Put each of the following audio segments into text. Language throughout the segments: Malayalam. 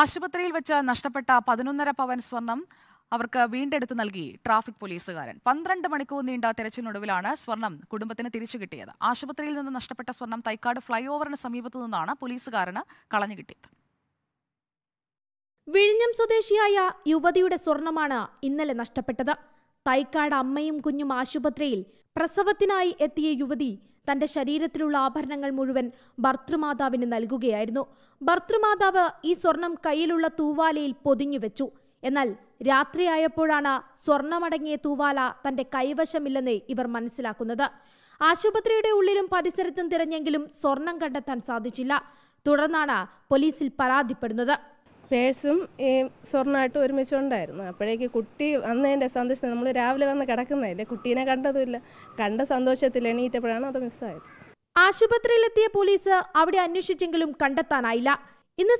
ആശുപത്രിയിൽ വെച്ച് നഷ്ടപ്പെട്ട പതിനൊന്നര പവൻ സ്വർണം അവർക്ക് വീണ്ടെടുത്ത് നൽകി ട്രാഫിക് പോലീസുകാരൻ പന്ത്രണ്ട് മണിക്കൂർ നീണ്ട തെരച്ചിലിനൊടുവിലാണ് സ്വർണം കുടുംബത്തിന് തിരിച്ചു കിട്ടിയത് ആശുപത്രിയിൽ നിന്ന് നഷ്ടപ്പെട്ട സ്വർണം തൈക്കാട് ഫ്ളൈ ഓവറിന് സമീപത്തു നിന്നാണ് പോലീസുകാരന് കളഞ്ഞു കിട്ടിയത് വിഴിഞ്ഞം സ്വദേശിയായ യുവതിയുടെ സ്വർണമാണ് ഇന്നലെ നഷ്ടപ്പെട്ടത് തൈക്കാട് അമ്മയും കുഞ്ഞും ആശുപത്രിയിൽ പ്രസവത്തിനായി എത്തിയ യുവതി തന്റെ ശരീരത്തിലുള്ള ആഭരണങ്ങൾ മുഴുവൻ ഭർത്തൃമാതാവിന് നൽകുകയായിരുന്നു ഭർത്തൃമാതാവ് ഈ സ്വർണം കയ്യിലുള്ള തൂവാലയിൽ പൊതിഞ്ഞു വെച്ചു എന്നാൽ രാത്രിയായപ്പോഴാണ് സ്വർണമടങ്ങിയ തൂവാല തന്റെ കൈവശമില്ലെന്ന് ഇവർ മനസ്സിലാക്കുന്നത് ആശുപത്രിയുടെ ഉള്ളിലും പരിസരത്തും തിരഞ്ഞെങ്കിലും സ്വർണം കണ്ടെത്താൻ സാധിച്ചില്ല തുടർന്നാണ് പോലീസിൽ പരാതിപ്പെടുന്നത് പേഴ്സും ഈ സ്വർണ്ണമായിട്ട് ഒരുമിച്ച് ഉണ്ടായിരുന്നു അപ്പോഴേക്ക് കുട്ടി വന്നതിൻ്റെ സന്തോഷം നമ്മൾ രാവിലെ വന്ന് കിടക്കുന്നതല്ലേ കുട്ടീനെ കണ്ടതുമില്ല കണ്ട സന്തോഷത്തിൽ എണീറ്റപ്പോഴാണ് അത് മിസ്സായത് ആശുപത്രിയിലെത്തിയ പോലീസ് അവിടെ അന്വേഷിച്ചെങ്കിലും കണ്ടെത്താനായില്ല ഇന്ന്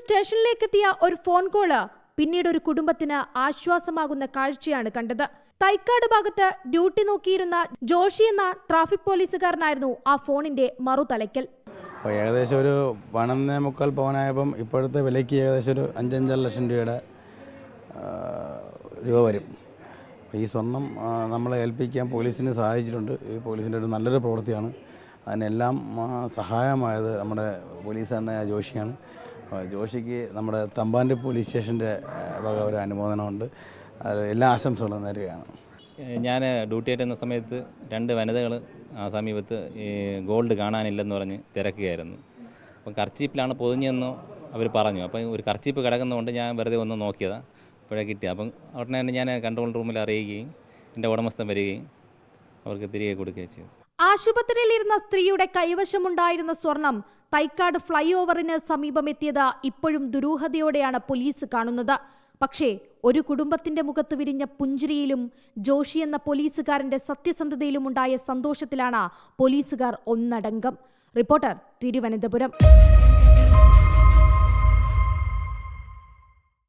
എത്തിയ ഒരു ഫോൺ കോള് പിന്നീട് ഒരു കുടുംബത്തിന് ആശ്വാസമാകുന്ന കാഴ്ചയാണ് കണ്ടത് തൈക്കാട് ഭാഗത്ത് ഡ്യൂട്ടി നോക്കിയിരുന്ന ജോഷി എന്ന ട്രാഫിക് പോലീസുകാരനായിരുന്നു ആ ഫോണിന്റെ മറുതലയ്ക്കൽ അപ്പോൾ ഏകദേശം ഒരു പണന്നേ മുക്കാൽ പവനായപ്പം ഇപ്പോഴത്തെ വിലയ്ക്ക് ഏകദേശം ഒരു അഞ്ചഞ്ചര ലക്ഷം രൂപയുടെ രൂപ വരും ഈ സ്വർണം നമ്മളെ ഏൽപ്പിക്കാൻ പോലീസിനെ സഹായിച്ചിട്ടുണ്ട് ഈ പോലീസിൻ്റെ ഒരു നല്ലൊരു പ്രവൃത്തിയാണ് അതിനെല്ലാം സഹായമായത് നമ്മുടെ പോലീസ് തന്നെ ജോഷിയാണ് ജോഷിക്ക് നമ്മുടെ തമ്പാൻ്റെ പോലീസ് സ്റ്റേഷൻ്റെ വക ഒരു അനുമോദനമുണ്ട് എല്ലാ ആശംസകളും നേരുകയാണ് ഞാൻ ഡ്യൂട്ടി ആയിട്ടുന്ന സമയത്ത് രണ്ട് വനിതകൾ ആ സമീപത്ത് ഈ ഗോൾഡ് കാണാനില്ലെന്ന് പറഞ്ഞ് തിരക്കുകയായിരുന്നു അപ്പം കർച്ചീപ്പിലാണ് പൊതിഞ്ഞതെന്നോ അവർ പറഞ്ഞു അപ്പം ഒരു കർച്ചീപ്പ് കിടക്കുന്നതുകൊണ്ട് ഞാൻ വെറുതെ ഒന്ന് നോക്കിയതാണ് അപ്പോഴേ കിട്ടി അപ്പം ഉടനെ തന്നെ ഞാൻ കൺട്രോൾ റൂമിൽ അറിയുകയും എൻ്റെ ഉടമസ്ഥൻ വരികയും അവർക്ക് തിരികെ കൊടുക്കുകയും ചെയ്തു ഇരുന്ന സ്ത്രീയുടെ കൈവശമുണ്ടായിരുന്ന സ്വർണം തൈക്കാട് ഫ്ലൈ ഓവറിന് സമീപമെത്തിയത് ഇപ്പോഴും ദുരൂഹതയോടെയാണ് പോലീസ് കാണുന്നത് പക്ഷേ ഒരു കുടുംബത്തിന്റെ മുഖത്ത് വിരിഞ്ഞ പുഞ്ചിരിയിലും ജോഷി എന്ന പോലീസുകാരന്റെ ഉണ്ടായ സന്തോഷത്തിലാണ് പോലീസുകാർ ഒന്നടങ്കം റിപ്പോർട്ടർ തിരുവനന്തപുരം